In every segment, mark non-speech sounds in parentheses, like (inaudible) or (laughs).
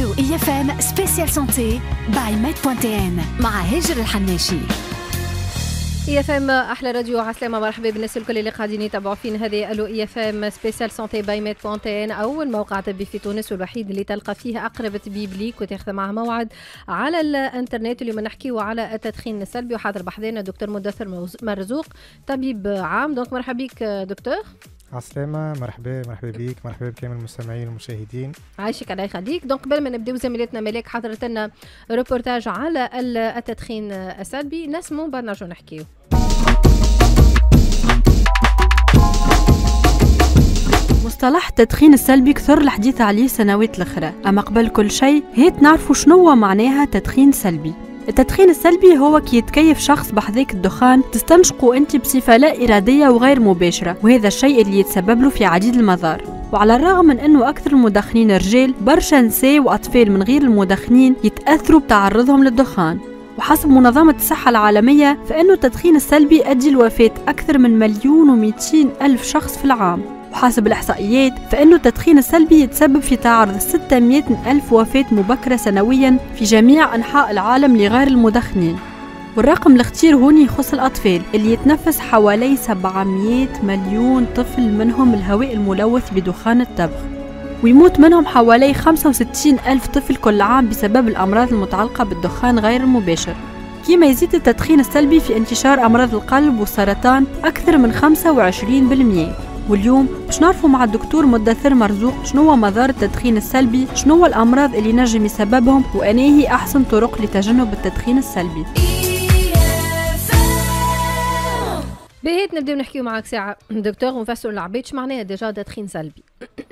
الو اي اف ام سبيسيال سانتي باي ان مع هجر الحناشي اي e اف ام احلى راديو عسلامه مرحبا بالناس الكل اللي قاعدين يتابعوا فينا هذه الو اي اف ام سبيسيال سونتي باي ميد ان اول موقع طبي في تونس والوحيد اللي تلقى فيه اقرب طبيب ليك وتاخذ معه موعد على الانترنت اليوم نحكيو على التدخين السلبي وحاضر بحذانا الدكتور مدثر مرزوق طبيب عام دونك مرحبا بك دكتور عسلامة مرحبا مرحبا بيك مرحبا بكامل المستمعين والمشاهدين عايشك الله يخليك دونك قبل ما نبداو زميلتنا ملاك حضرت لنا ريبورتاج على التدخين السلبي نسمو بعد نرجعو نحكيو مصطلح التدخين السلبي كثر الحديث عليه سنوات الاخرى اما قبل كل شيء هيت نعرفوا شنو معناها تدخين سلبي التدخين السلبي هو كي يتكيف شخص بحذاك الدخان تستنشقه انت بصفة لا إرادية وغير مباشرة وهذا الشيء اللي يتسبب له في عديد المضار وعلى الرغم من انه اكثر المدخنين رجال برشا نساء واطفال من غير المدخنين يتاثروا بتعرضهم للدخان وحسب منظمة الصحة العالمية فإنه التدخين السلبي أدي لوفاة أكثر من مليون و ألف شخص في العام وحسب الإحصائيات فإنه التدخين السلبي يتسبب في تعرض 600 ألف وفاة مبكرة سنويا في جميع أنحاء العالم لغير المدخنين والرقم الخطير هون يخص الأطفال اللي يتنفس حوالي 700 مليون طفل منهم الهواء الملوث بدخان التبغ ويموت منهم حوالي 65 ألف طفل كل عام بسبب الأمراض المتعلقة بالدخان غير المباشر كما يزيد التدخين السلبي في انتشار أمراض القلب والسرطان أكثر من 25% واليوم باش نعرفوا مع الدكتور مدثر مرزوق شنو هو مضار التدخين السلبي شنو هو الامراض اللي نجم يسببهم هي احسن طرق لتجنب التدخين السلبي بهيت نبدا نحكيو معاك ساعة دكتور ونفسروا شو معناها ديجا تدخين سلبي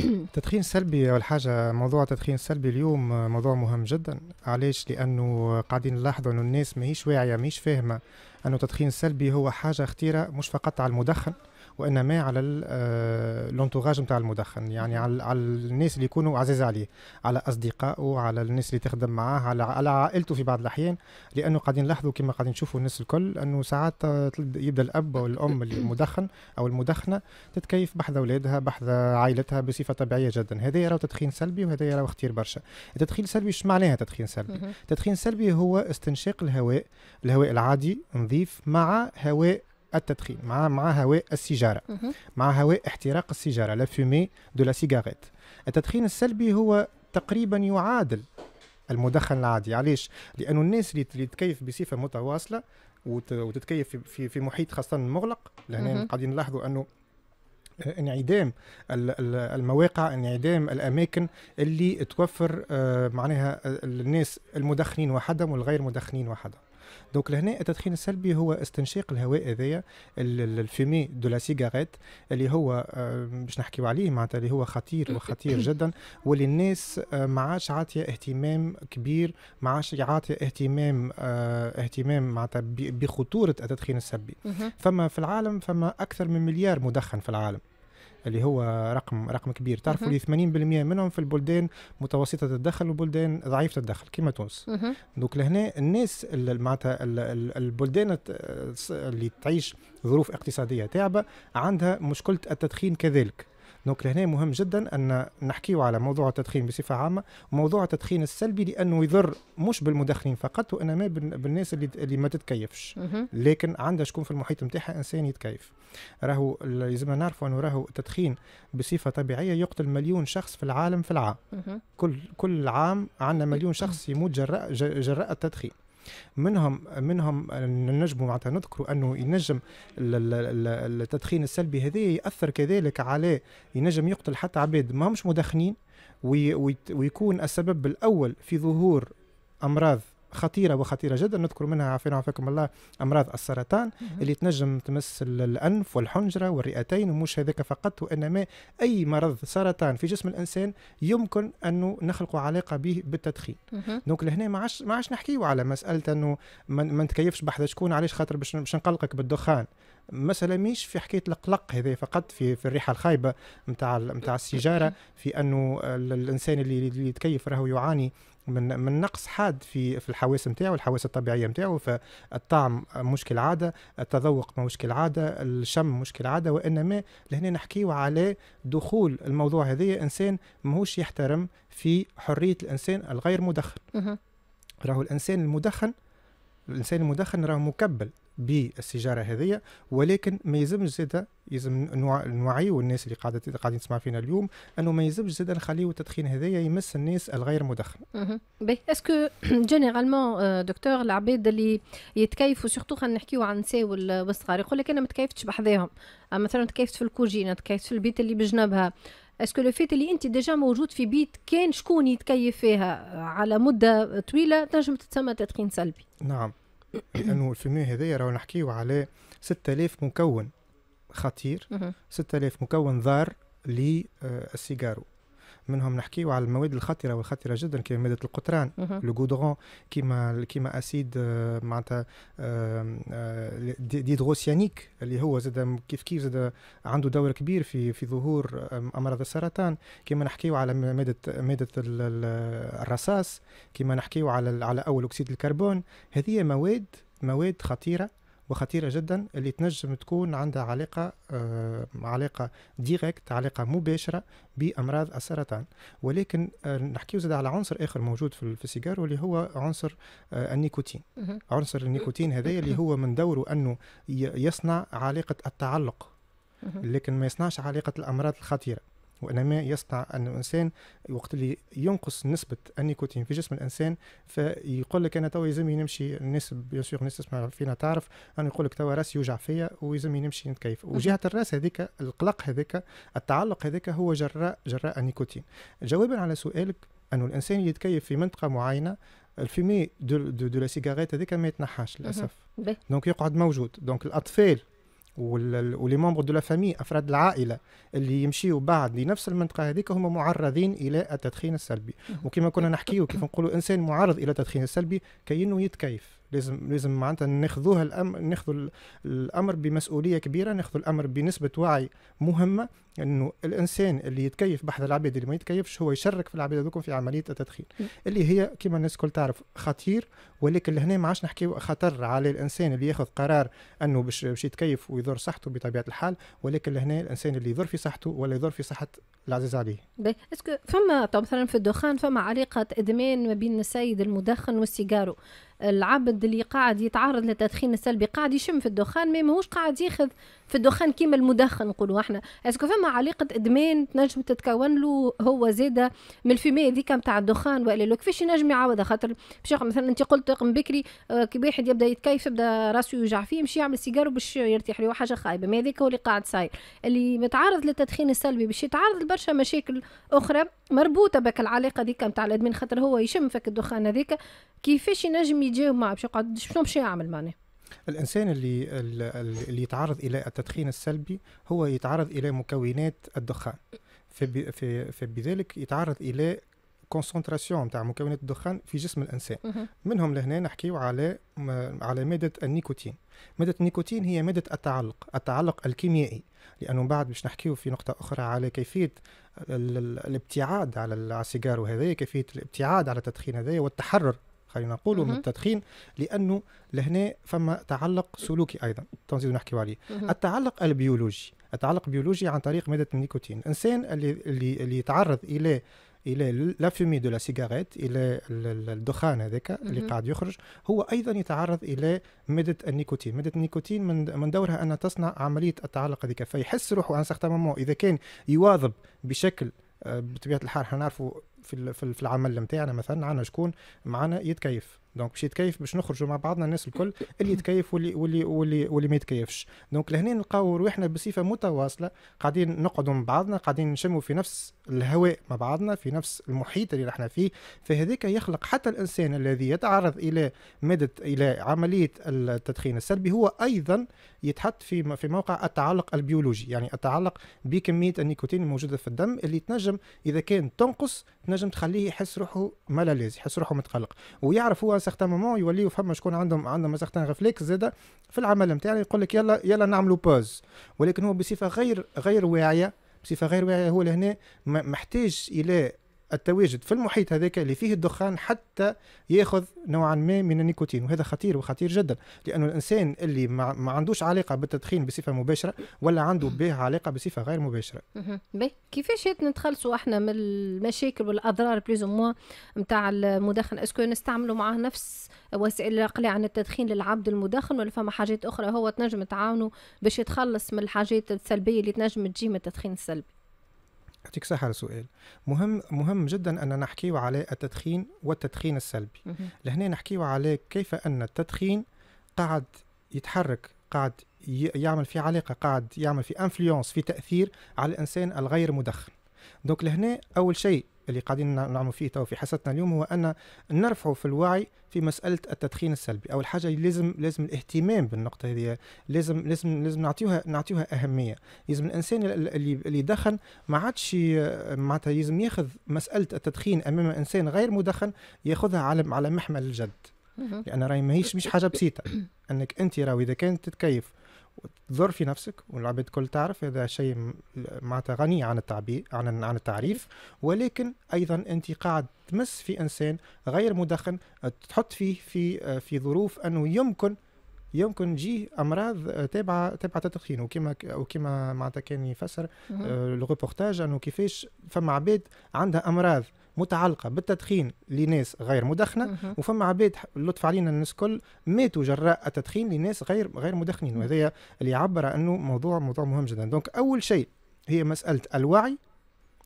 التدخين (coughs) السلبي اول حاجه موضوع التدخين السلبي اليوم موضوع مهم جدا علاش لانه قاعدين نلاحظوا انه الناس ماهيش واعيه ماهيش فاهمه انه التدخين السلبي هو حاجه خطيره مش فقط على المدخن وانما على لونتوراج آه، نتاع المدخن يعني على, على الناس اللي يكونوا عزيز عليه على اصدقائه على الناس اللي تخدم معاه على على عائلته في بعض الاحيان لانه قاعدين نلاحظوا كما قاعدين نشوفوا الناس الكل انه ساعات يبدا الاب او الام المدخن (coughs) او المدخنه تتكيف بحذا اولادها بحذا عائلتها بصفه طبيعيه جدا هذا يرى تدخين سلبي وهذا يرى اختير برشا التدخين السلبي ايش معناها تدخين سلبي التدخين السلبي هو استنشاق الهواء الهواء العادي نظيف مع هواء التدخين مع مع هواء السيجاره مع هواء احتراق السيجاره لا فومي دو لا سيجاريت التدخين السلبي هو تقريبا يعادل المدخن العادي علاش لانه الناس اللي تكيف بصفه متواصله وتتكيف في في محيط خاصه مغلق لهنا قاعدين نلاحظوا انه انعدام المواقع انعدام الاماكن اللي توفر آه، معناها الناس المدخنين وحدهم والغير مدخنين وحدهم دونك لهنا التدخين السلبي هو استنشاق الهواء هذايا الفيمي دو لا سيجاريت اللي هو باش نحكيو عليه معناتها اللي هو خطير وخطير جدا واللي الناس ما عادش عاطيه اهتمام كبير ما عادش عاطيه اهتمام اهتمام معناتها بخطوره التدخين السلبي فما في العالم فما اكثر من مليار مدخن في العالم اللي هو رقم رقم كبير تعرفوا لي 80% منهم في البلدان متوسطه الدخل وبلدان ضعيفه الدخل كما تونس دونك لهنا الناس معناتها البلدان اللي تعيش ظروف اقتصاديه تعبه عندها مشكله التدخين كذلك دونك لهنا مهم جدا ان نحكيو على موضوع التدخين بصفه عامه وموضوع التدخين السلبي لانه يضر مش بالمدخنين فقط وانما بالناس اللي اللي ما تتكيفش لكن عندها شكون في المحيط نتاعها انسان يتكيف راهو لازمنا نعرفوا انه راهو التدخين بصفه طبيعيه يقتل مليون شخص في العالم في العام كل كل عام عندنا مليون شخص يموت جراء جراء التدخين منهم منهم نجموا معناتها نذكروا انه ينجم التدخين السلبي هذا ياثر كذلك على ينجم يقتل حتى عباد ما همش مدخنين ويكون السبب الاول في ظهور امراض خطيره وخطيره جدا نذكر منها عافانا وعافاكم الله امراض السرطان اللي تنجم تمس الانف والحنجره والرئتين ومش هذاك فقط وانما اي مرض سرطان في جسم الانسان يمكن انه نخلق علاقه به بالتدخين دونك لهنا ما عادش ما عادش نحكيو على مساله انه ما نتكيفش بحذا شكون علاش خاطر باش نقلقك بالدخان مسألة مش في حكاية القلق هذا فقط في في الريحة الخايبة نتاع نتاع السيجارة (coughs) في أنه الإنسان اللي, اللي يتكيف راهو يعاني من من نقص حاد في في الحواس نتاعو الحواس الطبيعيه نتاعو فالطعم مش كالعاده التذوق مش كالعاده الشم مش كالعاده وانما لهنا نحكيو على دخول الموضوع هذايا انسان ماهوش يحترم في حريه الانسان الغير مدخن راهو الانسان المدخن الانسان المدخن راه مكبل بالسيجاره هذه ولكن ما يلزمش زاده يلزم نوعيو الناس اللي قاعده قاعدين تسمع فينا اليوم انه ما يلزمش زاده نخليو التدخين هذايا يمس الناس الغير مدخن. باهي اسكو جينيرالمون دكتور العباد اللي يتكيفوا سورتو خلينا نحكيو عن النساء والصغار يقول لك انا ما تكيفتش بحذاهم آه، مثلا تكيفت في الكوجينه تكيفت في البيت اللي بجنبها اسكو لو فيت اللي انت ديجا موجود في بيت كان شكون يتكيف فيها آه، على مده طويله تنجم تتسمى تدخين سلبي. نعم لانه الفيمي هذايا راهو نحكيو على 6000 مكون خطير 6000 مكون ضار للسيجارو منهم نحكيو على المواد الخطره والخطره جدا كيما ماده القطران لو غودرون كيما كيما اسيد آه، معناتها ديدروسيانيك آه، آه، اللي هو زاد كيف كيف زاد عنده دور كبير في في ظهور امراض السرطان كيما نحكيو على ماده ماده الرصاص كيما نحكيو على على اول اكسيد الكربون هذه مواد مواد خطيره وخطيرة جدا اللي تنجم تكون عندها علاقة آه علاقة ديريكت علاقة مباشرة بأمراض السرطان ولكن آه نحكيو زاد على عنصر آخر موجود في, في السيجار واللي هو عنصر آه النيكوتين عنصر النيكوتين هذا اللي هو من دوره أنه يصنع علاقة التعلق لكن ما يصنعش علاقة الأمراض الخطيرة وإنما يصنع أن الإنسان وقت اللي ينقص نسبة النيكوتين في جسم الإنسان فيقول لك أنا توا يلزمني نمشي الناس بيان سور الناس تسمع فينا تعرف أنا يقول لك توا راسي يوجع فيا ويلزمني نمشي نتكيف وجهة الراس هذيك القلق هذيك التعلق هذيك هو جراء جراء النيكوتين جوابا على سؤالك أنه الإنسان يتكيف في منطقة معينة الفيمي دو, دو, دو لا سيجاريت هذيك ما يتنحاش للأسف دونك يقعد موجود دونك الأطفال ولي ممبر دو لا فامي افراد العائله اللي يمشيوا بعد لنفس المنطقه هذيك هم معرضين الى التدخين السلبي وكما كنا نحكيو كيف نقولوا انسان معرض الى التدخين السلبي كانه يتكيف لازم لازم معناتها ناخذوها الامر ناخذوا الامر بمسؤوليه كبيره ناخذوا الامر بنسبه وعي مهمه انه الانسان اللي يتكيف بحث العباد اللي ما يتكيفش هو يشرك في العباد هذوكم في عمليه التدخين اللي هي كما الناس الكل تعرف خطير ولكن لهنا ما عادش نحكي خطر على الانسان اللي ياخذ قرار انه باش باش يتكيف ويضر صحته بطبيعه الحال ولكن لهنا الانسان اللي يضر في صحته ولا يضر في صحه العزيز عليه. اسكو فما مثلا في الدخان فما علاقه ادمان ما بين السيد المدخن والسيجارو العبد اللي قاعد يتعرض للتدخين السلبي قاعد يشم في الدخان ما ماهوش قاعد ياخذ في الدخان كيما المدخن نقولوا احنا اسكو فما علاقه ادمان تنجم تتكون له هو زاده من الفيميه هذيك نتاع الدخان والا لو كيفاش ينجم يعوضها خاطر باش مثلا انت قلت من بكري آه، كي واحد يبدا يتكيف يبدا راسه يوجع فيه يمشي يعمل سيجار باش يرتاح له حاجه خايبه ما هذاك هو اللي قاعد صاير اللي متعرض للتدخين السلبي باش يتعرض لبرشا مشاكل اخرى مربوطه بك العلاقه ذيك نتاع الادمان خاطر هو يشم فك الدخان هذيك كيفاش ينجم ما باش يقعد شنو مشي يعمل معناه الانسان اللي اللي يتعرض الى التدخين السلبي هو يتعرض الى مكونات الدخان في في فبذلك يتعرض الى كونسنتراسيون تاع مكونات الدخان في جسم الانسان منهم لهنا نحكيو على على ماده النيكوتين ماده النيكوتين هي ماده التعلق التعلق الكيميائي لانه بعد باش نحكيو في نقطه اخرى على كيفيه الابتعاد على السيجار وهذا كيفيه الابتعاد على التدخين هذايا والتحرر خلينا نقولوا من التدخين لانه لهنا فما تعلق سلوكي ايضا تنزيد نحكي عليه التعلق البيولوجي التعلق البيولوجي عن طريق ماده النيكوتين الانسان اللي اللي, اللي يتعرض الى الى لا فومي دو لا سيجاريت الى الدخان هذاك اللي قاعد يخرج هو ايضا يتعرض الى ماده النيكوتين ماده النيكوتين من من دورها ان تصنع عمليه التعلق هذيك فيحس روحه ان سختة اذا كان يواظب بشكل آه، بطبيعه الحال نعرفوا في في العمل نتاعنا مثلا عندنا شكون معنا يتكيف دونك باش يتكيف باش نخرجوا مع بعضنا الناس الكل اللي يتكيف واللي واللي واللي واللي ما يتكيفش دونك لهنا نلقاو روحنا بصفه متواصله قاعدين نقعدوا مع بعضنا قاعدين نشموا في نفس الهواء مع بعضنا في نفس المحيط اللي رحنا فيه فهذيك يخلق حتى الانسان الذي يتعرض الى ماده الى عمليه التدخين السلبي هو ايضا يتحط في في موقع التعلق البيولوجي يعني التعلق بكميه النيكوتين الموجوده في الدم اللي تنجم اذا كان تنقص تنجم تخليه يحس روحه ملاليز يحس روحه متقلق ويعرف هو سيغتان مومون يوليو فما شكون عندهم عندهم سيغتان ريفليكس زاده في العمل نتاعنا يقول لك يلا يلا نعملوا بوز ولكن هو بصفه غير غير واعيه بصفه غير واعيه هو لهنا محتاج الى التواجد في المحيط هذاك اللي فيه الدخان حتى ياخذ نوعا ما من النيكوتين وهذا خطير وخطير جدا لانه الانسان اللي ما, عندوش علاقه بالتدخين بصفه مباشره ولا عنده به علاقه بصفه غير مباشره اها كيفاش نتخلصوا احنا من المشاكل والاضرار بليز موا نتاع المدخن اسكو نستعملوا معاه نفس وسائل الاقلاع عن التدخين للعبد المدخن ولا فما حاجات اخرى هو تنجم تعاونوا باش يتخلص من الحاجات السلبيه اللي تنجم تجي من التدخين السلبي يعطيك صحة السؤال مهم مهم جدا أن نحكيو على التدخين والتدخين السلبي لهنا نحكيو على كيف أن التدخين قاعد يتحرك قاعد يعمل في علاقة قاعد يعمل في انفلونس في تأثير على الإنسان الغير مدخن دونك لهنا اول شيء اللي قاعدين نعملوا فيه تو في حصتنا اليوم هو ان نرفعوا في الوعي في مساله التدخين السلبي اول حاجه لازم لازم الاهتمام بالنقطه هذه لازم لازم لازم نعطيوها نعطيوها اهميه لازم الانسان اللي اللي يدخن ما عادش معناتها لازم ياخذ مساله التدخين امام انسان غير مدخن ياخذها على على محمل الجد لان راهي ماهيش مش حاجه بسيطه (coughs) انك انت راهو اذا كانت تتكيف وتزور في نفسك والعباد الكل تعرف هذا شيء معناتها غني عن التعبير عن عن التعريف ولكن ايضا انت قاعد تمس في انسان غير مدخن تحط فيه في في ظروف انه يمكن يمكن تجيه امراض تابعه تابعه التدخين وكما وكما معناتها كان يفسر آه، الغوبورتاج انه كيفاش فما عباد عندها امراض متعلقه بالتدخين لناس غير مدخنه وفما عباد اللطف علينا الناس الكل ماتوا جراء التدخين لناس غير غير مدخنين وهذا اللي يعبر انه موضوع موضوع مهم جدا دونك اول شيء هي مساله الوعي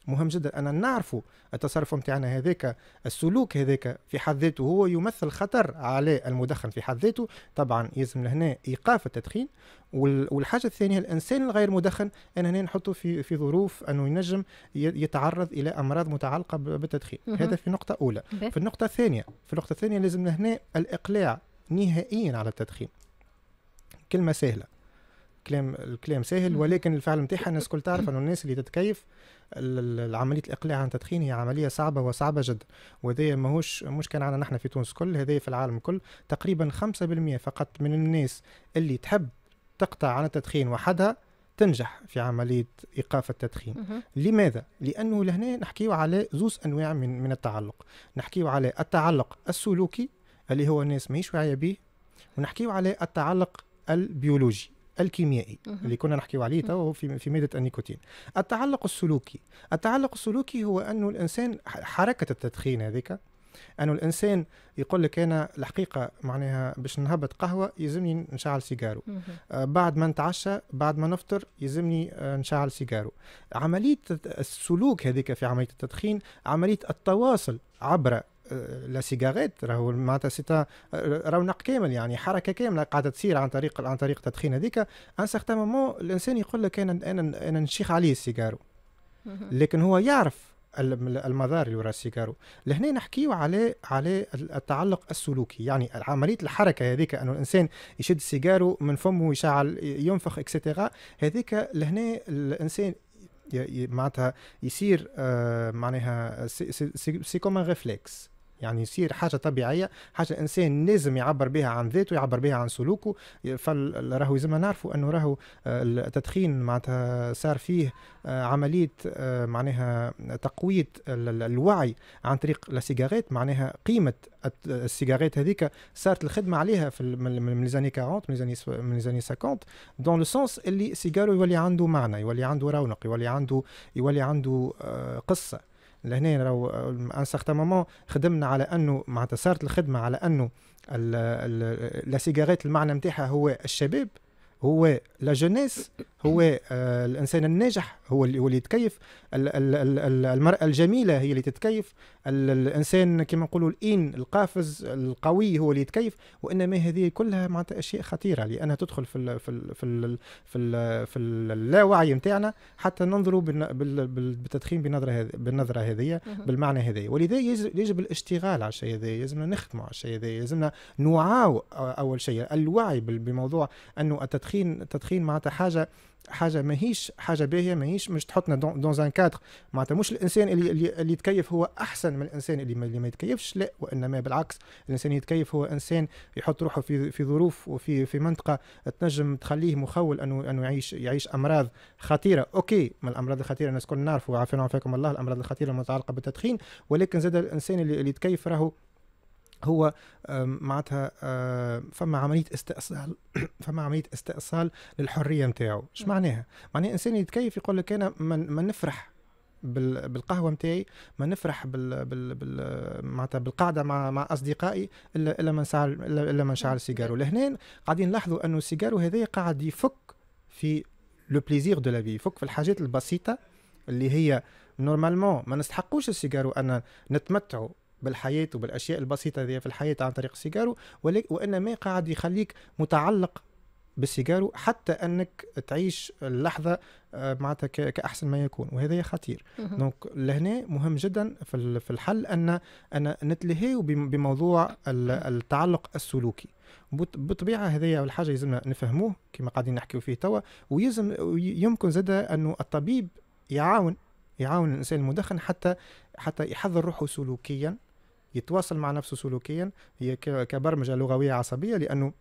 مهم جدا أن نعرفوا التصرف نتاعنا هذاك السلوك هذاك في حد ذاته هو يمثل خطر على المدخن في حد ذاته طبعا يلزم هنا إيقاف التدخين والحاجة الثانية الإنسان الغير مدخن أنا هنا نحطه في في ظروف أنه ينجم يتعرض إلى أمراض متعلقة بالتدخين هذا في نقطة أولى في النقطة الثانية في النقطة الثانية لازم هنا الإقلاع نهائيا على التدخين كلمة سهلة كلام الكلام سهل ولكن الفعل نتاعها (laughs) الناس الكل تعرف انه الناس اللي تتكيف عمليه الاقلاع عن تدخين هي عمليه صعبه وصعبه جدا وهذا ماهوش مش كان عندنا نحن في تونس كل هذا في العالم كل تقريبا 5% فقط من الناس اللي تحب تقطع عن التدخين وحدها تنجح في عملية إيقاف التدخين لماذا؟ لأنه لهنا نحكيه على زوز أنواع من, من التعلق نحكيه على التعلق السلوكي اللي هو الناس ماهيش واعية به ونحكيه على التعلق البيولوجي الكيميائي مه. اللي كنا نحكيو عليه تو في في ماده النيكوتين التعلق السلوكي التعلق السلوكي هو انه الانسان حركه التدخين هذيك انه الانسان يقول لك انا الحقيقه معناها باش نهبط قهوه يلزمني نشعل سيجارو آه بعد ما نتعشى بعد ما نفطر يلزمني آه نشعل سيجارو عمليه السلوك هذيك في عمليه التدخين عمليه التواصل عبر لا سيجاريت راهو معناتها سيتا رونق كامل يعني حركه كامله قاعده تصير عن طريق عن طريق التدخين هذيك ان سيغتان مومون الانسان يقول لك انا انا انا نشيخ عليه السيجارو لكن هو يعرف المضار اللي وراء السيجارو لهنا نحكيو على على التعلق السلوكي يعني عمليه الحركه هذيك انه الانسان يشد السيجارو من فمه ويشعل ينفخ اكسترا هذيك لهنا الانسان معناتها يصير آه، معناها سي كوم ان ريفلكس يعني يصير حاجه طبيعيه حاجه انسان لازم يعبر بها عن ذاته يعبر بها عن سلوكه فراهو زي ما نعرفوا انه راهو آه، التدخين معناتها صار فيه آه، عمليه آه، معناها تقويه الوعي عن طريق السيجاريت معناها قيمه السيجارات هذيك صارت الخدمه عليها في من زاني 40 من زاني من زاني 50 دون لو سونس اللي السيجارو يولي عنده معنى يولي عنده رونق يولي عنده يولي عنده قصه لهنا راهو ان سارتان مومون خدمنا على انه معناتها صارت الخدمه على انه لا سيجاريت المعنى نتاعها هو الشباب هو لا جونيس هو آه، الانسان الناجح هو اللي, هو اللي يتكيف المراه الجميله هي اللي تتكيف الانسان كما نقولوا الان القافز القوي هو اللي يتكيف وانما هذه كلها معناتها اشياء خطيره لانها تدخل في الـ في الـ في الـ في, الـ في اللاوعي نتاعنا حتى ننظروا بالتدخين بنظره هذ بالنظره هذه بالمعنى هذا ولذا يجب الاشتغال على الشيء هذا يلزمنا نخدموا على الشيء هذا يلزمنا نوعاو اول شيء الوعي بموضوع انه التدخين التدخين معناتها حاجه حاجه ماهيش حاجه باهيه ماهيش مش تحطنا دون, ان كادر معناتها مش الانسان اللي, اللي يتكيف هو احسن من الانسان اللي ما, اللي ما يتكيفش لا وانما بالعكس الانسان اللي يتكيف هو انسان يحط روحه في في ظروف وفي في منطقه تنجم تخليه مخول انه انه يعيش يعيش امراض خطيره اوكي من الامراض الخطيره الناس كلنا نعرفوا وعافانا وعافاكم الله الامراض الخطيره المتعلقه بالتدخين ولكن زاد الانسان اللي, اللي يتكيف راهو هو معناتها فما عمليه استئصال (clears throat) فما عمليه استئصال للحريه نتاعو اش نعم. معناها معناها انسان يتكيف يقول لك انا ما نفرح بالقهوه نتاعي ما نفرح بال بال, بال... معناتها بالقعده مع مع اصدقائي الا الا ما نسعر الا ما نشعل سيجارو نعم. لهنا قاعدين نلاحظوا انه السيجارو هذا قاعد يفك في لو بليزير دو لا في يفك في الحاجات البسيطه اللي هي نورمالمون ما نستحقوش السيجارو ان نتمتعوا بالحياة وبالأشياء البسيطة ذي في الحياة عن طريق السيجارو وإنما قاعد يخليك متعلق بالسيجارو حتى انك تعيش اللحظه آه، معناتها كاحسن ما يكون وهذا خطير دونك لهنا مهم جدا في الحل ان ان نتلهيو بموضوع التعلق السلوكي بالطبيعه هذايا الحاجه يلزمنا نفهموه كما قاعدين نحكيو فيه توا ويلزم يمكن زاد انه الطبيب يعاون يعاون الانسان المدخن حتى حتى يحضر روحه سلوكيا يتواصل مع نفسه سلوكيا هي كبرمجه لغويه عصبيه لانه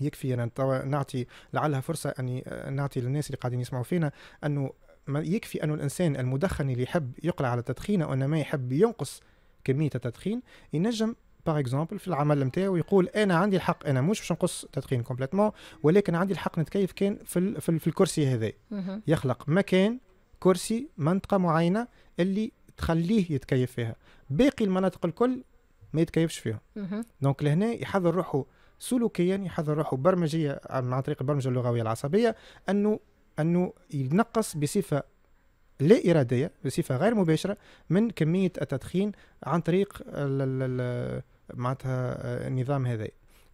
يكفي انا نعطي لعلها فرصه اني نعطي للناس اللي قاعدين يسمعوا فينا انه يكفي انه الانسان المدخن اللي يحب يقلع على التدخين او ما يحب ينقص كميه التدخين ينجم باغ اكزومبل في العمل نتاعو يقول انا عندي الحق انا مش باش نقص تدخين كومبليتمون ولكن عندي الحق نتكيف كان في في, الكرسي هذا يخلق مكان كرسي منطقه معينه اللي تخليه يتكيف فيها باقي المناطق الكل ما يتكيفش فيها دونك لهنا يحضر روحه سلوكيا يحضر روحه برمجيا عن طريق البرمجه اللغويه العصبيه انه انه ينقص بصفه لا اراديه بصفه غير مباشره من كميه التدخين عن طريق معناتها آه، النظام هذا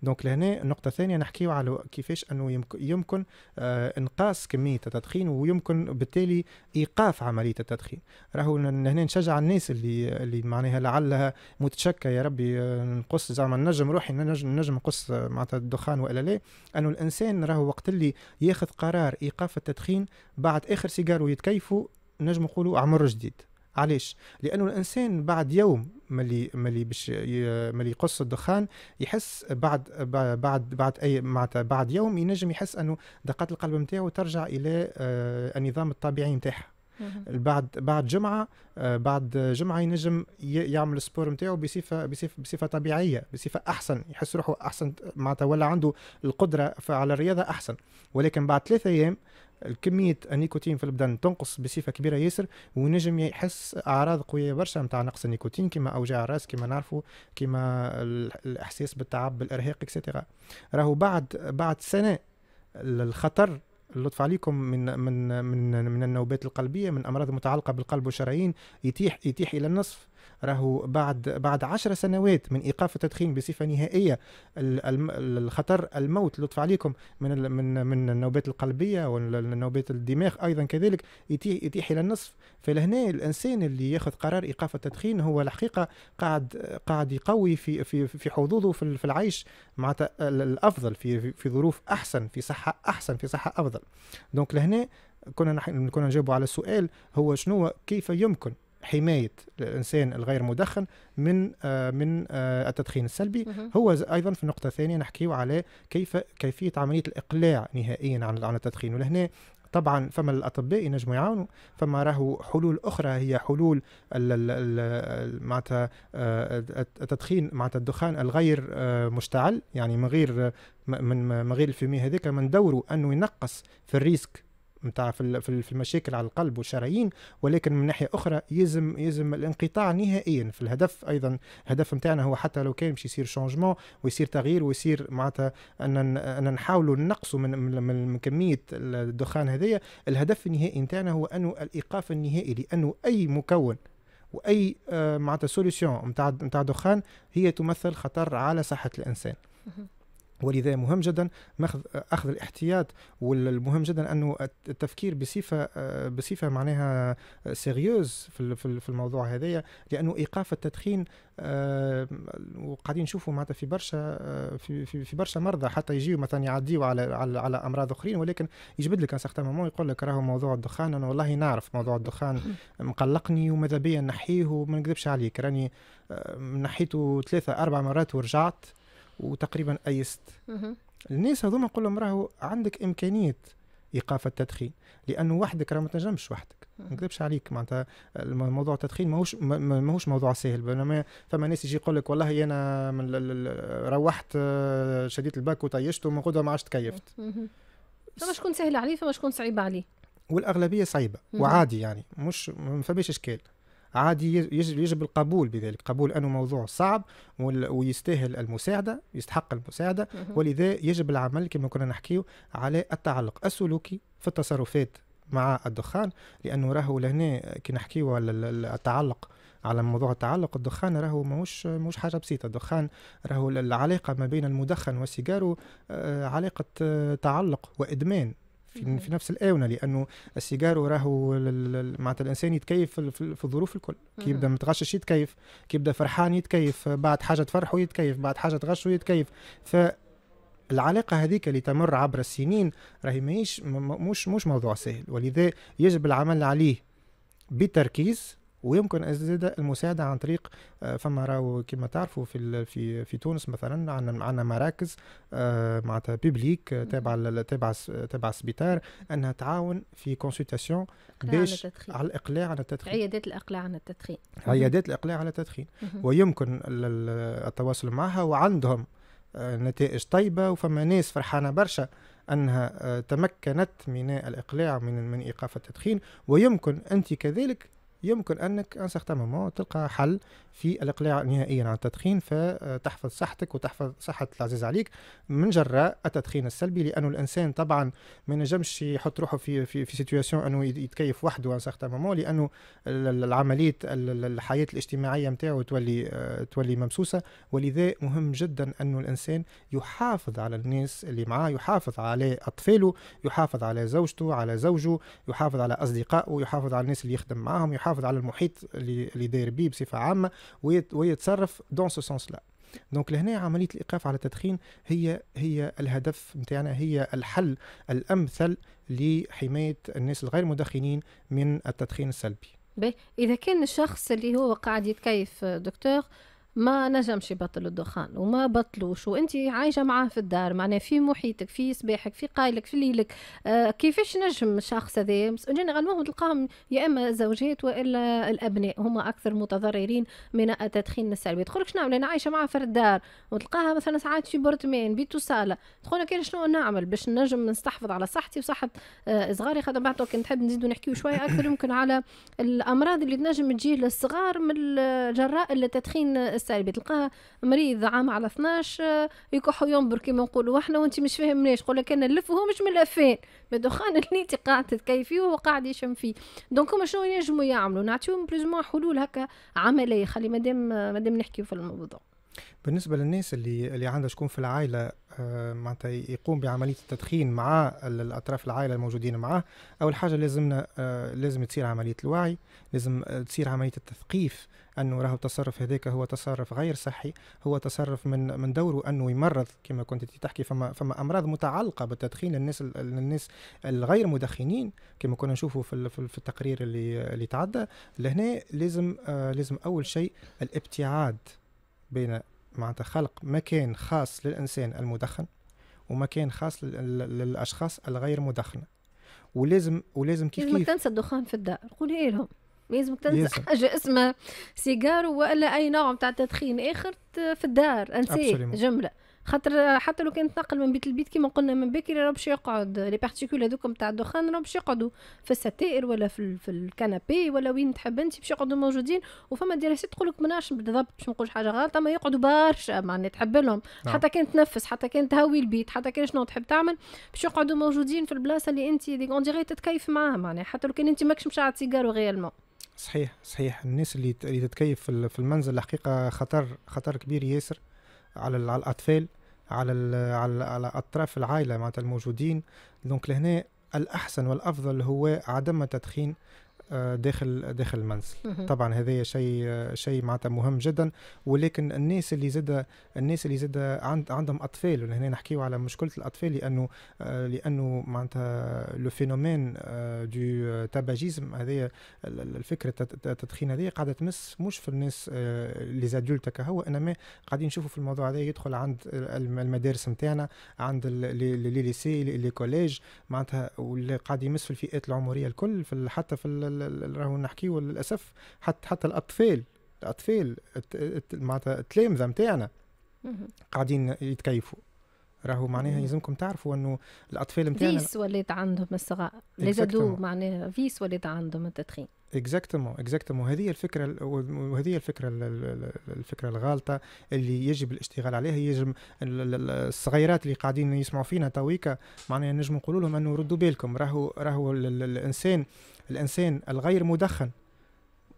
دونك لهنا النقطه الثانيه نحكيو على كيفاش انه يمكن, يمكن آه انقاص كميه التدخين ويمكن بالتالي ايقاف عمليه التدخين راهو لهنا نشجع الناس اللي اللي معناها لعلها متشكه يا ربي آه، نقص زعما نجم روحي نجم نجم نقص معناتها الدخان والا لا انه الانسان راهو وقت اللي ياخذ قرار ايقاف التدخين بعد اخر سيجار ويتكيفوا نجم نقولوا عمر جديد علاش لانه الانسان بعد يوم ملي ملي باش ملي يقص الدخان يحس بعد بعد بعد اي معناتها بعد يوم ينجم يحس انه دقات القلب نتاعو ترجع الى آه، النظام الطبيعي نتاعها بعد بعد جمعه آه، بعد جمعه ينجم يعمل السبور نتاعو بصفه بصفه بصفه طبيعيه بصفه احسن يحس روحه احسن معناتها ولا عنده القدره على الرياضه احسن ولكن بعد ثلاثة ايام الكمية النيكوتين في البدن تنقص بصفة كبيرة ياسر ونجم يحس أعراض قوية برشا متاع نقص النيكوتين كما أوجاع الرأس كما نعرفوا كما الإحساس بالتعب بالإرهاق اكسيتيرا راهو بعد بعد سنة الخطر اللطف عليكم من من من من النوبات القلبيه من امراض متعلقه بالقلب والشرايين يتيح يتيح الى النصف راهو بعد بعد 10 سنوات من ايقاف التدخين بصفه نهائيه الخطر الموت لطف عليكم من من من النوبات القلبيه والنوبات الدماغ ايضا كذلك يتيح, يتيح الى النصف فلهنا الانسان اللي ياخذ قرار ايقاف التدخين هو الحقيقه قاعد قاعد يقوي في في في حظوظه في العيش مع الافضل في في ظروف احسن في صحه احسن في صحه افضل دونك لهنا كنا نح... كنا نجاوبوا على السؤال هو شنو كيف يمكن حمايه الانسان الغير مدخن من آه من آه التدخين السلبي هو ايضا في النقطه الثانيه نحكيو على كيف كيفيه عمليه الاقلاع نهائيا عن عن التدخين ولهنا طبعا فما الاطباء ينجموا يعاونوا فما راهو حلول اخرى هي حلول معناتها آه، التدخين معناتها الدخان الغير آه، مشتعل يعني من غير آه، من غير الفيميه هذاك من دوره انه ينقص في الريسك نتاع في في المشاكل على القلب والشرايين ولكن من ناحيه اخرى يلزم يلزم الانقطاع نهائيا في الهدف ايضا الهدف نتاعنا هو حتى لو كان باش يصير شونجمون ويصير تغيير ويصير معناتها ان ان نحاولوا نقصوا من من, كميه الدخان هذايا الهدف النهائي نتاعنا هو انه الايقاف النهائي لانه اي مكون واي آه، معناتها سوليسيون نتاع نتاع دخان هي تمثل خطر على صحه الانسان ولذا مهم جدا اخذ الاحتياط والمهم جدا انه التفكير بصفه آه، بصفه معناها سيريوز آه، في الموضوع هذايا لانه ايقاف التدخين آه، وقاعدين نشوفوا معناتها في برشا في, في, برشا مرضى حتى يجيو مثلا يعديوا على على, على امراض اخرين ولكن يجبد لك سيغتان يقول لك راهو موضوع الدخان انا والله نعرف موضوع الدخان مقلقني وماذا بيا نحيه وما نكذبش عليك راني نحيته ثلاثه اربع مرات ورجعت وتقريبا ايست الناس هذوما نقول لهم راهو عندك امكانيه ايقاف التدخين لانه وحدك راه ما تنجمش وحدك ما نكذبش عليك معناتها موضوع التدخين ماهوش ماهوش موضوع سهل بينما فما ناس يجي يقول لك والله انا من روحت آه، شديت الباك وطيشت ومن غدوه ما عادش تكيفت فما شكون سهل عليه فما شكون صعيب عليه والاغلبيه صعيبه وعادي يعني مش ما فماش اشكال عادي يجب القبول بذلك قبول أنه موضوع صعب ويستاهل المساعدة يستحق المساعدة ولذا يجب العمل كما كنا نحكيه على التعلق السلوكي في التصرفات مع الدخان لانه راهو لهنا كي نحكيو على التعلق على موضوع التعلق الدخان راهو ماهوش ماهوش حاجه بسيطه الدخان راهو العلاقه ما بين المدخن والسيجارو آه، علاقه آه، تعلق وادمان في, في نفس الاونه لانه السيجار راهو معناتها الانسان يتكيف في الظروف الكل كي يبدا متغشش يتكيف كي يبدا فرحان يتكيف بعد حاجه تفرحه يتكيف بعد حاجه تغشه يتكيف ف العلاقة هذيك اللي تمر عبر السنين راهي ماهيش مش مش موضوع سهل ولذا يجب العمل عليه بتركيز ويمكن الزيادة المساعدة عن طريق آه، فما راهو كما تعرفوا في في في تونس مثلا عندنا عندنا مراكز آه، معناتها بيبليك آه، تابعه تابعه تابعه السبيطار انها تعاون في كونسلتاسيون باش على الاقلاع عن التدخين عيادات الاقلاع عن التدخين عيادات الاقلاع عن التدخين ويمكن التواصل معها وعندهم نتائج طيبه وفما ناس فرحانه برشا انها تمكنت من الاقلاع من من ايقاف التدخين ويمكن انت كذلك يمكن انك ان سيغتان مومون تلقى حل في الاقلاع نهائيا عن التدخين فتحفظ صحتك وتحفظ صحه العزيز عليك من جراء التدخين السلبي لانه الانسان طبعا ما ينجمش يحط روحه في في في سيتياسيون انه يتكيف وحده ان سيغتان مومون لانه العمليه الحياه الاجتماعيه نتاعو تولي تولي ممسوسه ولذا مهم جدا انه الانسان يحافظ على الناس اللي معاه يحافظ على اطفاله يحافظ على زوجته على زوجه يحافظ على اصدقائه يحافظ على الناس اللي يخدم معاهم يحافظ يحافظ على المحيط اللي اللي داير بيه بصفه عامه ويتصرف دون سو سونس لا دونك لهنا عمليه الايقاف على التدخين هي هي الهدف نتاعنا هي الحل الامثل لحمايه الناس الغير مدخنين من التدخين السلبي. اذا كان الشخص اللي هو قاعد يتكيف دكتور ما نجمش يبطل الدخان وما بطلوش وانت عايشه معاه في الدار معناه في محيطك في صباحك في قايلك في ليلك آه كيفاش نجم الشخص هذا جينيرالمون تلقاهم يا اما زوجات والا الابناء هما اكثر متضررين من التدخين السلبي تقولك نعمل انا عايشه معاه في الدار وتلقاها مثلا ساعات في برتمان بيت وصاله تقول لك شنو نعمل باش نجم نستحفظ على صحتي وصحه آه صغاري خاطر بعد كي نحب نزيدو نحكيو شويه اكثر يمكن على الامراض اللي تنجم تجي للصغار من جراء التدخين الساعه اللي تلقاه مريض عام على 12 آه، يكحوا ينبر كيما نقولوا احنا وانت مش فاهمناش نقول لك انا نلف وهو مش من الافين بدخان (laughs) اللي انت قاعد تتكيفي وهو قاعد يشم فيه دونك هما شنو ينجموا يعملوا نعطيهم بلوزمون حلول هكا عمليه خلي مادام مادام نحكيو في الموضوع بالنسبة للناس اللي اللي عندها شكون في العائلة آه، معناتها يقوم بعملية التدخين مع الأطراف العائلة الموجودين معاه أول حاجة لازمنا آه، لازم تصير عملية الوعي لازم آه، تصير عملية التثقيف انه راهو التصرف هذاك هو تصرف غير صحي هو تصرف من من دوره انه يمرض كما كنت تحكي فما فما امراض متعلقه بالتدخين للناس للناس الغير مدخنين كما كنا نشوفوا في في التقرير اللي اللي تعدى لهنا لازم لازم اول شيء الابتعاد بين معناتها خلق مكان خاص للإنسان المدخن ومكان خاص للأشخاص الغير مدخنة ولازم ولازم كيف لازمك كيف تنسى الدخان في الدار قولي لهم لازمك تنسى لازم. (laughs) حاجة اسمها سيجار ولا أي نوع متاع تدخين آخر في الدار أنساه جملة خاطر حتى لو كان تنقل من بيت لبيت كيما قلنا من بكري راه باش يقعد لي بارتيكول هذوك نتاع الدخان راه باش يقعدوا في الستائر ولا في, في الكنبي ولا وين تحب انت باش يقعدوا موجودين وفما دراسات تقول لك مناش بالضبط باش نقولش حاجه غلط اما يقعدوا برشا معناها تحب لهم نعم. حتى كان تنفس حتى كان تهوي البيت حتى كان شنو تحب تعمل باش يقعدوا موجودين في البلاصه اللي انت دي تتكيف معاها معناها حتى لو كان انت ماكش مشعل سيجارو غيالمون صحيح صحيح الناس اللي تتكيف في المنزل الحقيقه خطر خطر كبير ياسر على على الاطفال على على على اطراف العائله معناتها الموجودين دونك لهنا الاحسن والافضل هو عدم التدخين آه، داخل داخل المنزل طبعا هذا شيء شيء معناتها مهم جدا ولكن الناس اللي زاد الناس اللي زاد عند عندهم اطفال هنا نحكيو على مشكله الاطفال لانه آه، لانه معناتها لو فينومين دو تاباجيزم هذايا الفكره التدخين هذه قاعده تمس مش في الناس لي زادولت كهو انما قاعدين نشوفوا في الموضوع هذا يدخل عند المدارس نتاعنا عند لي ليسي لي كوليج معناتها واللي قاعد يمس في الفئات العمريه الكل في حتى في اللي راهو نحكيه للاسف حتى حتى الاطفال الاطفال معناتها التلامذه نتاعنا قاعدين يتكيفوا راهو معناها يلزمكم تعرفوا انه الاطفال نتاعنا فيس ولات عندهم الصغار لي زادو معناها فيس ولات عندهم التدخين اكزاكتومون اكزاكتومون هذه الفكره وهذه الفكره الفكره الغالطه اللي يجب الاشتغال عليها يجب الصغيرات اللي قاعدين يسمعوا فينا تويكا معناها نجم نقول لهم انه ردوا بالكم راهو راهو الانسان الانسان الغير مدخن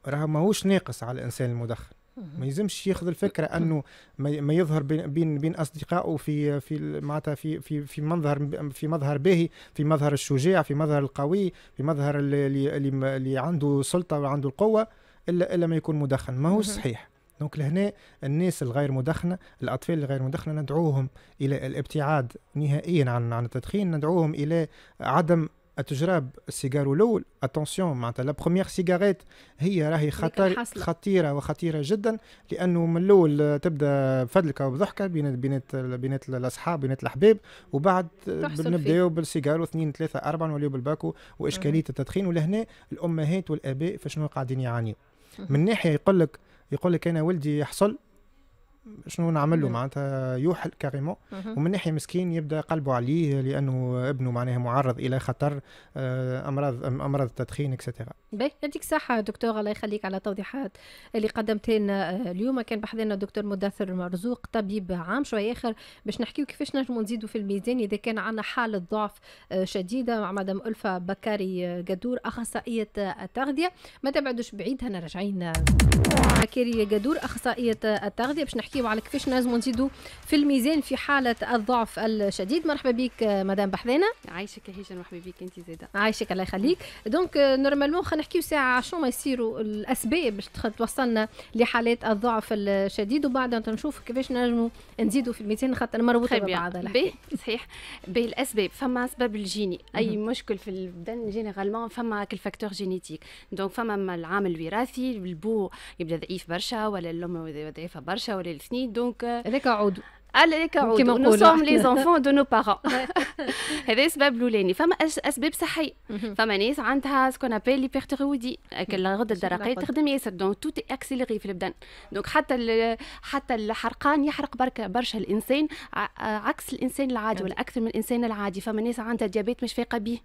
راه ماهوش ناقص على الانسان المدخن ما يلزمش ياخذ الفكره انه ما يظهر بين بين, اصدقائه في في معناتها في في في منظر في مظهر باهي في مظهر الشجاع في مظهر القوي في مظهر اللي, اللي عنده سلطه وعنده القوه الا الا ما يكون مدخن ماهوش صحيح دونك لهنا الناس الغير مدخنه الاطفال الغير مدخنه ندعوهم الى الابتعاد نهائيا عن عن التدخين ندعوهم الى عدم تجرب السيجار الاول اتونسيون معناتها لا بروميير سيجاريت هي راهي خطر خطيره وخطيره جدا لانه من الاول تبدا بفدلكه وبضحكه بينات بينات بينات الاصحاب بينات الاحباب وبعد نبداو بالسيجار واثنين ثلاثه اربعه نوليو بالباكو واشكاليه التدخين ولهنا الامهات والاباء فشنو قاعدين يعانيوا من ناحيه يقول لك يقول لك انا ولدي يحصل شنو نعمل له معناتها يوحل كاريمون ومن ناحيه مسكين يبدا قلبه عليه لانه ابنه معناها معرض الى خطر آه، امراض امراض التدخين اكسترا باهي يعطيك الصحة دكتور الله يخليك على التوضيحات اللي قدمتها آه، لنا اليوم كان بحضرنا الدكتور مدثر مرزوق طبيب عام شوية آخر باش نحكيو كيفاش نجمو نزيدو في الميزان إذا كان عندنا حالة ضعف آه، شديدة مع مدام ألفة بكاري آه، قدور أخصائية التغذية ما تبعدوش بعيد هنا راجعين بكاري قدور أخصائية التغذية باش نحكيو على كيفاش نجمو نزيدو في الميزان في حالة الضعف الشديد مرحبا بك مدام بحذانا عايشك يا مرحبا بك أنت زيدا عايشك الله يخليك دونك نورمالمون خلينا نحكيو ساعه شو ما يصيروا الاسباب باش توصلنا لحالات الضعف الشديد وبعدها نشوف كيفاش نجموا نزيدوا في الميزان خاطر مربوطه ببعض صحيح بي الاسباب فما أسباب الجيني اي مشكل في البدن جينيرالمون فما كالفاكتور جينيتيك دونك فما العامل الوراثي البو يبدا ضعيف برشا ولا الام ضعيفه برشا ولا الاثنين دونك هذاك عضو على لك كما نقولوا سوم لي زونفون دو نو باغون هذا السبب الاولاني فما اسباب صحيه فما ناس عندها سكون ابيل ليبرتيرويدي الغده الدرقيه تخدم ياسر دونك توتي اكسيليري في البدن دونك حتى حتى الحرقان يحرق برك برشا الانسان عكس الانسان العادي ولا اكثر من الانسان العادي فما ناس عندها ديابيت مش فايقه به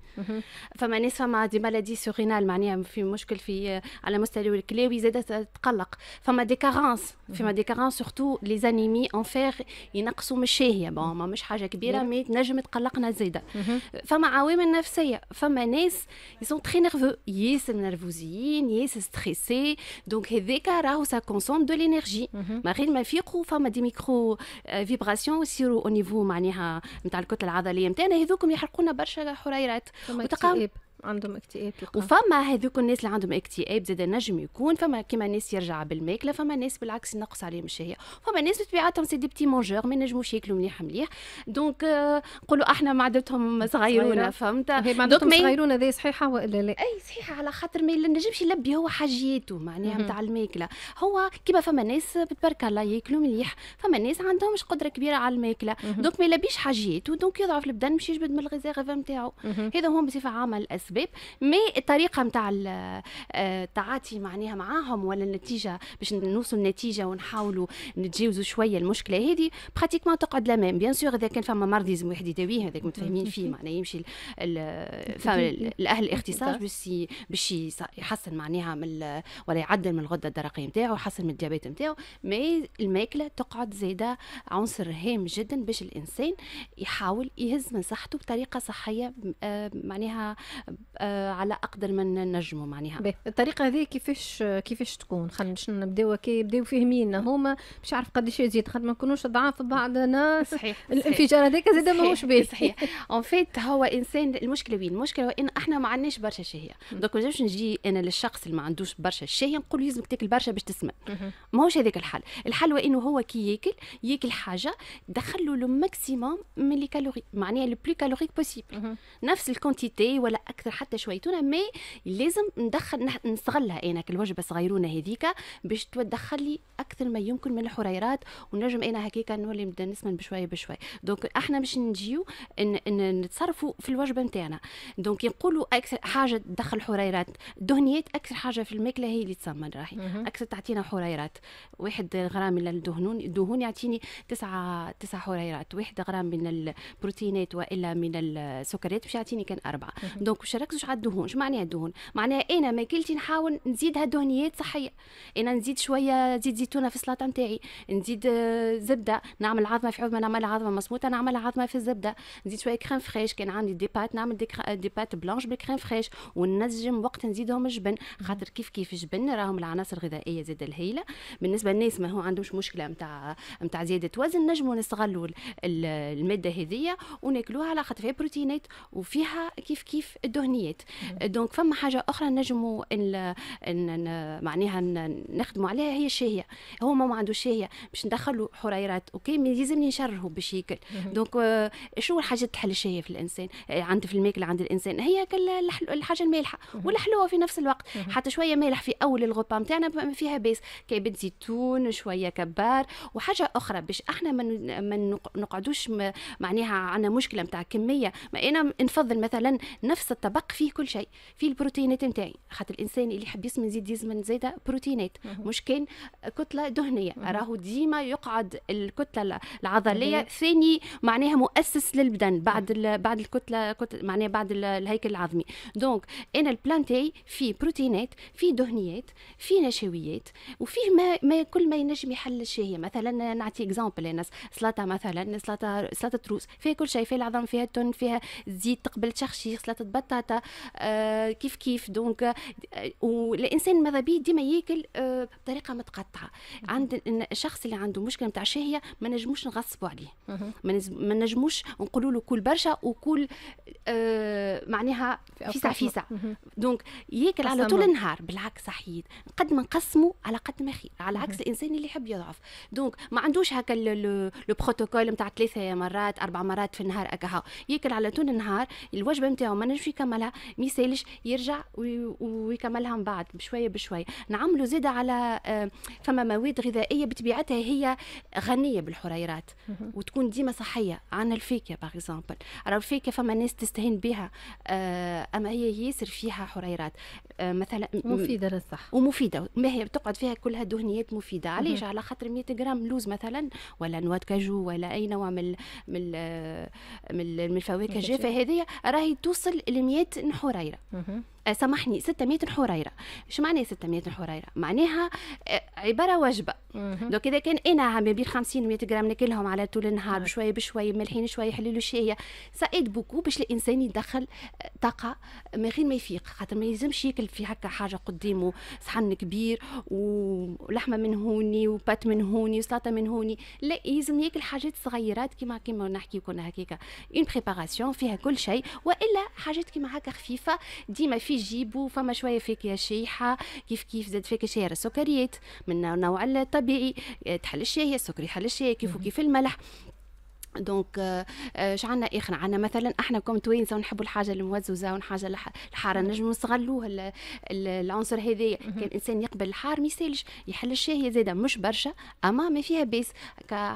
فما ناس فما دي مالادي سورينال معناها في مشكل في على مستوى الكلاوي زاد تقلق فما دي كارونس فما دي كارونس سورتو لي زانيمي انفير ينقصوا من هي بون مش حاجه كبيره مي تنجم تقلقنا زاده فما عوامل نفسيه فما ناس يسون تري نيرفو ياس نرفوزيين ياس ستريسي دونك هذاك راهو سا كونسوم دو لينيرجي ما غير ما يفيقوا فما دي ميكرو فيبراسيون آه، يصيروا او نيفو معناها نتاع الكتله العضليه نتاعنا هذوكم يحرقونا برشا حريرات وتقاوم عندهم اكتئاب وفما هذوك الناس اللي عندهم اكتئاب زاد نجم يكون فما كيما الناس يرجع بالماكله فما ناس بالعكس ينقص عليهم الشهيه فما ناس بطبيعتهم سي دي بتي مونجور ما ينجموش ياكلوا مليح مليح دونك آه، نقولوا احنا معدتهم صغيرونه فهمت معدتهم صغيرونه هذه صحيحه ولا لا اي صحيحه على خاطر ما ينجمش يلبي هو حاجياته معناها نتاع الماكله هو كيما فما ناس بتبارك الله ياكلوا مليح فما ناس عندهمش قدره كبيره على الماكله دونك ما يلبيش حاجياته دونك يضعف البدن مش يجبد من الغذاء غذاء نتاعو هذا هو بصفه عامه للاسف الاسباب مي الطريقه نتاع آه، التعاطي معناها معاهم ولا النتيجه باش نوصلوا النتيجه ونحاولوا نتجاوزوا شويه المشكله هذه ما تقعد لا ميم بيان سور اذا كان فما مرض لازم واحد يداويه هذاك متفاهمين فيه معناها يمشي الاهل الاختصاص باش باش يحسن معناها من ولا يعدل من الغده الدرقيه نتاعو يحسن من الديابيت نتاعو مي الماكله تقعد زاده عنصر هام جدا باش الانسان يحاول يهز من صحته بطريقه صحيه آه، معناها آه، على اقدر ما ننجموا معناها الطريقه هذه كيفاش كيفاش تكون خلينا نبداو كي يبداو فاهمين هما مش عارف قداش يزيد خاطر ما نكونوش ضعاف بعضنا صحيح الانفجار هذاك زاد ماهوش باهي صحيح اون (laughs) فيت هو انسان المشكله وين المشكله وان احنا ما عندناش برشا شهيه دوك ما نجي انا للشخص اللي ما عندوش برشا شهيه نقول لازمك تاكل برشا باش تسمن ماهوش هذاك الحل الحل هو انه هو كي ياكل ياكل حاجه دخل له لو ماكسيموم من لي كالوري معناها لو بلو كالوريك بوسيبل نفس الكونتيتي ولا اكثر حتى شويتونا مي لازم ندخل نستغلها انا كالوجبه صغيرونه هذيك باش تدخل لي اكثر ما يمكن من الحريرات ونجم انا هكاك نولي نبدا نسمن بشويه بشويه دونك احنا باش نجيو نتصرفوا في الوجبه نتاعنا دونك نقولوا اكثر حاجه تدخل حريرات دهنيات اكثر حاجه في الماكله هي اللي تسمن راهي اكثر تعطينا حريرات واحد غرام من الدهون الدهون يعطيني تسعة تسعة حريرات واحد غرام من البروتينات والا من السكريات باش يعطيني كان اربعه دونك نركزوش على الدهون شو معناها الدهون معناها انا ما كلتي نحاول نزيد دهنيات صحيه انا نزيد شويه زيت زيتونه في السلطه نتاعي نزيد آه، زبده نعمل عظمه في عظمه نعمل عظمه مصموته نعمل عظمه في الزبده نزيد شويه كريم فريش كان عندي دي بات نعمل دي, دي بات بلانش بالكريم فريش وننجم وقت نزيدهم الجبن خاطر كيف كيف الجبن راهم العناصر الغذائيه زاد الهيله بالنسبه للناس ما هو عندهمش مشكله نتاع نتاع زياده وزن نجموا نستغلوا الماده هذية وناكلوها على خاطر فيها بروتينات وفيها كيف كيف الدهون تهنيت دونك فما حاجه اخرى نجموا معناها نخدموا عليها هي الشهيه هو ما عندوش شهيه باش ندخلوا حريرات اوكي ما لازمني نشرهو باش ياكل دونك آه، شنو الحاجه تحل الشهيه في الانسان آه، عند في الماكله عند الانسان هي الحاجه المالحه والحلوه في نفس الوقت حتى شويه مالح في اول الغوبا نتاعنا فيها باس كبد زيتون شويه كبار وحاجه اخرى باش احنا ما نقعدوش معناها عندنا مشكله نتاع كميه ما انا نفضل مثلا نفس الطبق سبق فيه كل شيء فيه البروتينات نتاعي خاطر الانسان اللي يحب يسمن زيد يسمن زياده بروتينات مش كان كتله دهنيه راهو ديما يقعد الكتله العضليه ثاني معناها مؤسس للبدن بعد بعد الكتله كتلة معناها بعد الهيكل العظمي دونك انا البلانتي فيه بروتينات فيه دهنيات فيه نشويات وفيه ما, ما كل ما ينجم يحل الشهيه مثلا نعطي اكزامبل الناس سلطه مثلا سلطه سلطه روس فيها كل شيء فيها العظم فيها التون فيها زيت تقبل تشخشيخ سلطه بطاطا بطاطا آه، كيف كيف دونك آه، والانسان ماذا بيه ديما ياكل آه، بطريقه متقطعه عند الشخص اللي عنده مشكله نتاع الشهيه ما نجموش نغصبوا عليه ما نجموش نقولوا له كل برشا وكل معناها فيسع فيسع دونك ياكل على طول النهار بالعكس صحيت قد ما نقسمه على قد ما خير على عكس الانسان اللي يحب يضعف دونك ما عندوش هكا لو بروتوكول نتاع ثلاثه مرات اربع مرات في النهار هكا ياكل على طول النهار الوجبه نتاعو ما نجمش يكملها ما يسالش يرجع ويكملها من بعد بشويه بشويه نعملوا زيد على آه، فما مواد غذائيه بطبيعتها هي غنيه بالحريرات وتكون ديما صحيه عن الفاكهه باغ اكزومبل راه الفاكهه فما ناس تستهين بها آه، اما هي ياسر فيها حريرات آه، مثلا مفيده للصحه ومفيده ما هي بتقعد فيها كلها دهنيات مفيده علاش على خاطر 100 جرام لوز مثلا ولا نواه كاجو ولا اي نوع من من الفواكه الجافه هذه راهي توصل ل 100 بداية نحوريرة آه، سامحني 600 حريره مش معناها 600 حريره معناها آه، عباره وجبه دونك اذا كان انا عم بين 50 و100 جرام ناكلهم على طول النهار بشويه نعم. بشويه ملحين شويه حليل وشويه سايد بوكو باش الانسان يدخل آه، طاقه من غير ما يفيق خاطر ما يلزمش ياكل في هكا حاجه قدامه صحن كبير ولحمه من هوني وبات من هوني وسلطه من هوني لا يلزم ياكل حاجات صغيرات كيما كيما نحكي كنا هكاك اون بريباراسيون فيها كل شيء والا حاجات كيما هكا خفيفه ديما في في جيبو فما شويه فاكهه شيحه كيف كيف زاد فاكهه شايره السكريات من نوع الطبيعي تحل الشاي السكري يحل الشاي كيف وكيف الملح دونك اش آه، آه، عندنا اخر عندنا مثلا احنا كم توينسه ونحبوا الحاجه الموزوزه والحاجه الحاره نجم نستغلوه العنصر هذايا كان الانسان يقبل الحار ما يسالش يحل الشاهيه زاده مش برشا اما ما فيها بيس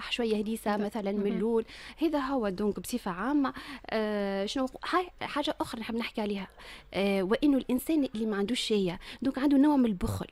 شويه هديسه مثلا من اللول هذا هو دونك بصفه عامه اه شنو هاي حاجه اخرى نحب نحكي عليها اه وانه الانسان اللي ما عندوش شاهي دونك عنده نوع من البخل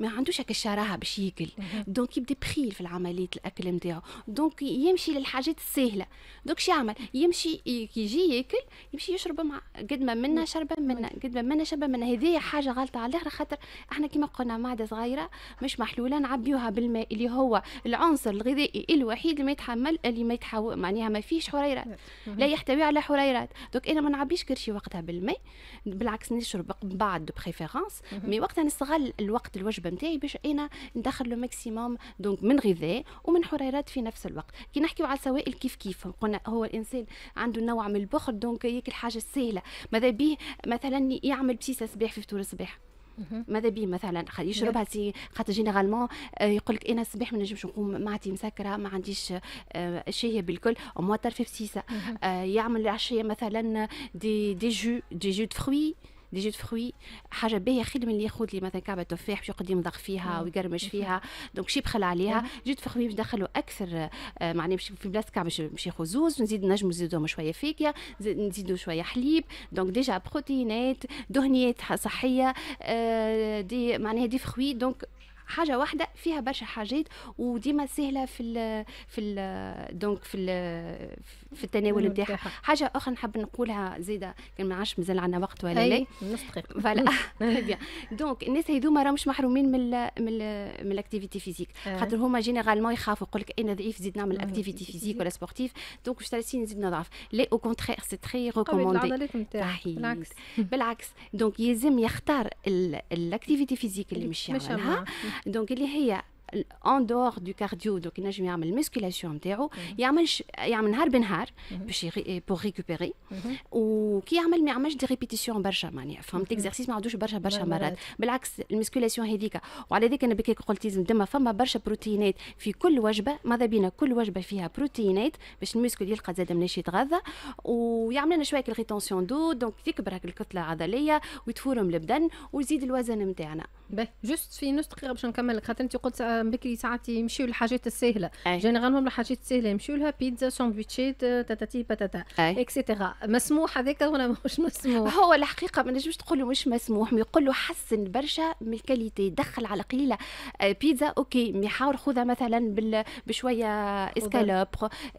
ما عندوش هكا الشراهه باش ياكل دونك يبدا بخيل في العمليه الاكل نتاعو دونك يمشي للحاجات السهله دونك شو يعمل يمشي يجي ياكل يمشي يشرب مع قد ما منا شربه منا قد ما منا شربه منا هذه حاجه غلطه على الاخر خاطر احنا كما قلنا معده صغيره مش محلوله نعبيوها بالماء اللي هو العنصر الغذائي الوحيد اللي ما يتحمل اللي ما يتحول معناها ما فيش حريرات لا يحتوي على حريرات دونك انا ما نعبيش كرشي وقتها بالماء بالعكس نشرب بعد بريفيرونس مي وقتها نستغل الوقت الوجبه نتاعي باش انا ندخل لو ماكسيموم دونك من غذاء ومن حريرات في نفس الوقت كي نحكيو على السوائل كيف كيف قلنا هو الانسان عنده نوع من البخل دونك ياكل حاجه سهله ماذا بيه مثلا يعمل بسيسه صباح في فطور الصباح ماذا بيه مثلا يشربها سي خاطر جينيرالمون آه، يقول لك انا الصباح ما نجمش نقوم معتي مسكره ما عنديش شهيه آه، بالكل او موا في بسيسه آه، يعمل العشيه مثلا دي دي جو دي جو دو فروي دي جو فروي حاجه باهيه من اللي ياخذ لي مثلا كعبه تفاح باش يقعد يمضغ فيها ويقرمش فيها دونك شي بخل عليها جو فروي باش ندخلوا اكثر آه، معناها في بلاصه كعبه ياخذ زوز نزيد نجم نزيدوهم شويه فيكيا نزيدوا شويه حليب دونك ديجا بروتينات دهنيات صحيه آه، دي معناها دي فروي دونك حاجه واحده فيها برشا حاجات وديما سهله في الـ في الـ دونك في في التناول نتاعها حاجه اخرى نحب نقولها زيده كان ما عادش مازال عندنا وقت ولا لا نص دقيقه فوالا دونك الناس هذوما راهم مش محرومين من الـ من الـ من الاكتيفيتي آه. فيزيك خاطر هما جينيرالمون يخافوا يقول لك إيه، انا ضعيف زيد نعمل اكتيفيتي آه. فيزيك ولا سبورتيف دونك واش نزيد نضعف لا او كونترير سي تري ريكوموندي بالعكس بالعكس دونك يلزم يختار الاكتيفيتي فيزيك اللي مش يعملها دونك اللي هي اون دور دو كارديو دوك ينجم يعمل مسكيلاسيون نتاعو يعمل يعمل نهار بنهار باش بور ريكوبيري وكي يعمل ما يعملش دي ريبيتيسيون برشا معناها فهمت اكزرسيس ما عندوش برشا برشا مرات بالعكس المسكيلاسيون هذيك وعلى ذيك انا بكيك قلت لازم دما فما برشا بروتينات في كل وجبه ماذا بينا كل وجبه فيها بروتينات باش الميسكول يلقى زاد مناش يتغذى ويعمل لنا شويه ريتونسيون دو دونك تكبر هاك الكتله العضليه ويتفورم البدن ويزيد الوزن نتاعنا. باهي جوست في نص دقيقه باش نكمل خاطر انت قلت بكري ساعات يمشيو للحاجات جينيرال جينيرالمون الحاجات السهله يمشيو لها بيتزا ساندويتشات تاتاتي باتاتا اكسيتيرا مسموح هذاك ولا مش مسموح هو الحقيقه ما نجمش تقول له مش مسموح يقول له حسن برشا من الكاليتي دخل على قليله آه، بيتزا اوكي محاور خذها مثلا بشويه اسكالوب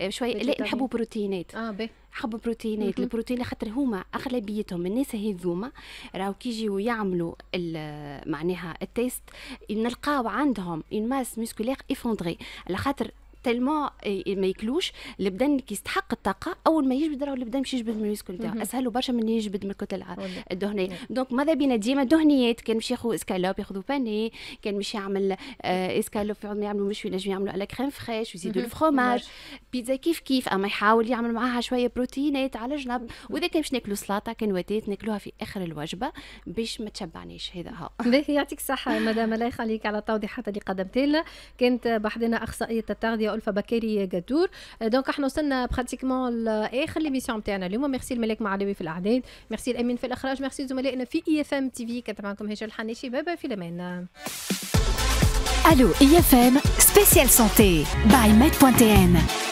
آه، شويه لا نحبوا بروتينات اه بي. حب بروتينات البروتين خاطر هما اغلبيتهم الناس هذوما راهو كي يجيو يعملوا معناها التيست نلقاو عندهم اون ماس ميسكولير افوندري على خاطر تلمون ما يكلوش البدن كي يستحق الطاقه اول ما يجبد راه البدن باش يجبد من الميسكول نتاعو اسهل برشا من يجبد من الكتله الدهنيه دونك ماذا بينا ديما دهنيات كان باش ياخذ اسكالوب ياخذوا باني كان باش يعمل آه اسكالوب يعملوا مش ينجموا يعملوا على كريم فريش ويزيدوا الفرماج بيتزا كيف كيف اما يحاول يعمل معاها شويه بروتينات على جنب واذا كان باش ناكلوا سلطه كان وديت ناكلوها في اخر الوجبه باش ما تشبعنيش هذا هو (laughs) يعطيك الصحه مدام الله يخليك على التوضيحات اللي قدمت لنا كانت بحضنا اخصائيه التغذيه يا ألفة بكاري يا آه، دونك احنا وصلنا براتيكمون لاخر ليميسيون نتاعنا اليوم ميرسي الملك معلوي في الاعداد ميرسي الامين في الاخراج ميرسي زملائنا في اي e اف ام تي في كانت معكم هشام الحنيشي بابا في الامان الو اي اف ام سبيسيال سونتي باي ان